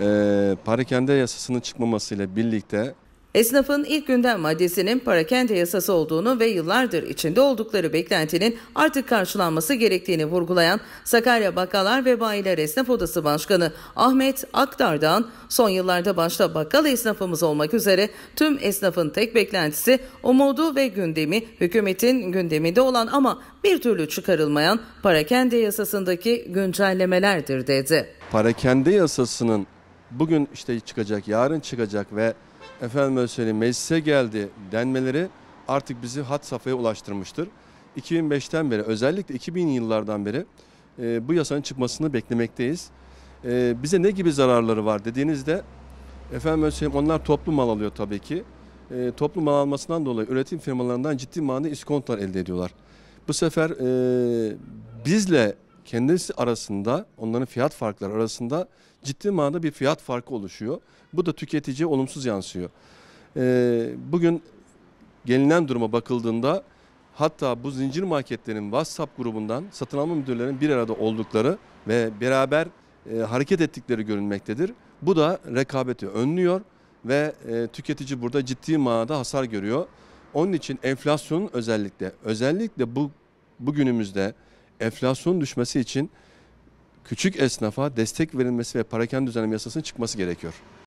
e, parakende yasasının çıkmamasıyla birlikte Esnafın ilk gündem maddesinin parakende yasası olduğunu ve yıllardır içinde oldukları beklentinin artık karşılanması gerektiğini vurgulayan Sakarya Bakkalar ve Bayiler Esnaf Odası Başkanı Ahmet Akdardağ'ın son yıllarda başta bakkal esnafımız olmak üzere tüm esnafın tek beklentisi umudu ve gündemi hükümetin gündeminde olan ama bir türlü çıkarılmayan parakende yasasındaki güncellemelerdir dedi. Parakende yasasının bugün işte çıkacak, yarın çıkacak ve efendim söyleyeyim meclise geldi denmeleri artık bizi hat safhaya ulaştırmıştır. 2005'ten beri özellikle 2000 yıllardan beri e, bu yasanın çıkmasını beklemekteyiz. E, bize ne gibi zararları var dediğinizde efendim söyleyeyim onlar toplu mal alıyor tabii ki. E, toplu mal almasından dolayı üretim firmalarından ciddi manada iskontolar elde ediyorlar. Bu sefer e, bizle kendisi arasında onların fiyat farkları arasında ciddi manada bir fiyat farkı oluşuyor. Bu da tüketiciye olumsuz yansıyor. Ee, bugün gelinen duruma bakıldığında hatta bu zincir marketlerin WhatsApp grubundan satın alma müdürlerinin bir arada oldukları ve beraber e, hareket ettikleri görünmektedir. Bu da rekabeti önlüyor ve e, tüketici burada ciddi manada hasar görüyor. Onun için enflasyonun özellikle özellikle bu bugünümüzde enflasyon düşmesi için küçük esnafa destek verilmesi ve parakende düzenleme yasasının çıkması gerekiyor.